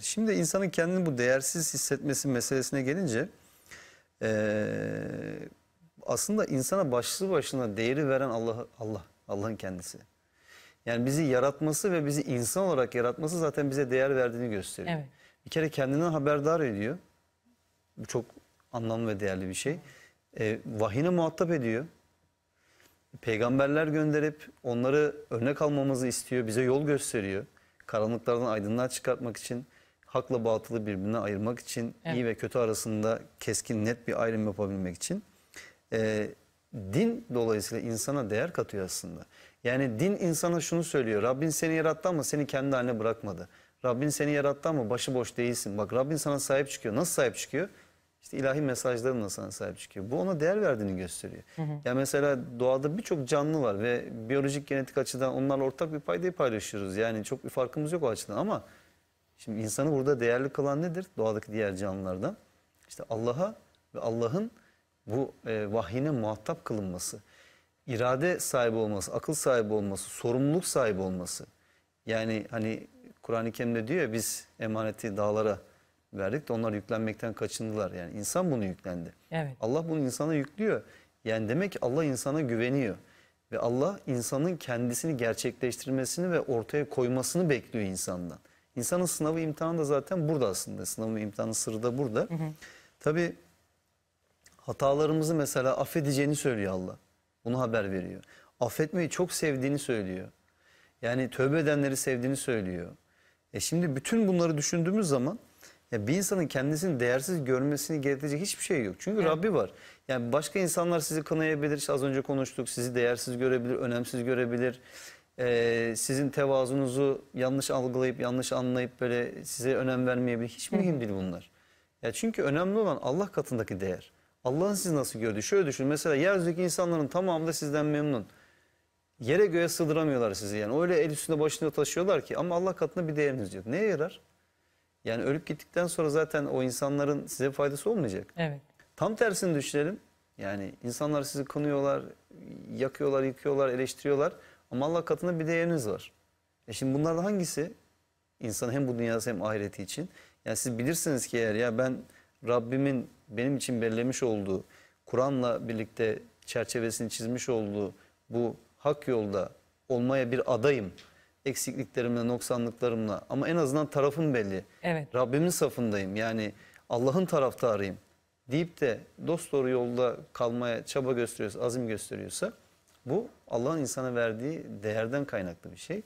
Şimdi insanın kendini bu değersiz hissetmesi meselesine gelince e, aslında insana başlı başına değeri veren Allah Allah Allah'ın kendisi. Yani bizi yaratması ve bizi insan olarak yaratması zaten bize değer verdiğini gösteriyor. Evet. Bir kere kendinden haberdar ediyor. Bu çok anlamlı ve değerli bir şey. E, vahine muhatap ediyor. Peygamberler gönderip onları örnek almamızı istiyor. Bize yol gösteriyor. Karanlıklardan aydınlığa çıkartmak için hakla batılı birbirine ayırmak için, evet. iyi ve kötü arasında keskin net bir ayrım yapabilmek için e, din dolayısıyla insana değer katıyor aslında. Yani din insana şunu söylüyor. Rabbin seni yarattı ama seni kendi haline bırakmadı. Rabbin seni yarattı ama başıboş değilsin. Bak Rabbin sana sahip çıkıyor. Nasıl sahip çıkıyor? İşte ilahi mesajlarınla sana sahip çıkıyor. Bu ona değer verdiğini gösteriyor. Hı hı. Yani mesela doğada birçok canlı var ve biyolojik genetik açıdan onlarla ortak bir paydayı paylaşıyoruz. Yani çok bir farkımız yok o açıdan ama Şimdi insanı burada değerli kılan nedir doğadaki diğer canlılardan? İşte Allah'a ve Allah'ın bu e, vahyine muhatap kılınması, irade sahibi olması, akıl sahibi olması, sorumluluk sahibi olması. Yani hani Kur'an-ı Kerim'de diyor ya biz emaneti dağlara verdik de onlar yüklenmekten kaçındılar. Yani insan bunu yüklendi. Evet. Allah bunu insana yüklüyor. Yani demek ki Allah insana güveniyor. Ve Allah insanın kendisini gerçekleştirmesini ve ortaya koymasını bekliyor insandan. İnsanın sınavı imtihanı da zaten burada aslında. Sınavın imtihanı sırrı da burada. Hı hı. Tabii hatalarımızı mesela affedeceğini söylüyor Allah. Bunu haber veriyor. Affetmeyi çok sevdiğini söylüyor. Yani tövbe edenleri sevdiğini söylüyor. E şimdi bütün bunları düşündüğümüz zaman ya bir insanın kendisini değersiz görmesini gerektirecek hiçbir şey yok. Çünkü evet. Rabbi var. Yani başka insanlar sizi kınayabilir. İşte az önce konuştuk. Sizi değersiz görebilir, önemsiz görebilir e, sizin tevazunuzu yanlış algılayıp yanlış anlayıp böyle size önem vermeyebilir. Hiç mühim değil bunlar. Ya çünkü önemli olan Allah katındaki değer. Allah'ın sizi nasıl gördüğü. Şöyle düşünün mesela yeryüzündeki insanların tamamı da sizden memnun. Yere göğe sığdıramıyorlar sizi yani. Öyle el üstünde başında taşıyorlar ki ama Allah katında bir değeriniz yok. Neye yarar? Yani ölüp gittikten sonra zaten o insanların size faydası olmayacak. Evet. Tam tersini düşünelim. Yani insanlar sizi kınıyorlar, yakıyorlar, yıkıyorlar, eleştiriyorlar. Ama Allah katında bir değeriniz var. E şimdi bunlardan hangisi insan hem bu dünyası hem ahireti için? Yani siz bilirsiniz ki eğer ya ben Rabbimin benim için belirlemiş olduğu, Kur'an'la birlikte çerçevesini çizmiş olduğu bu hak yolda olmaya bir adayım. Eksikliklerimle, noksanlıklarımla ama en azından tarafım belli. Evet. Rabbimin safındayım yani Allah'ın taraftarıyım deyip de dost doğru yolda kalmaya çaba gösteriyorsa, azim gösteriyorsa bu Allah'ın insana verdiği değerden kaynaklı bir şey.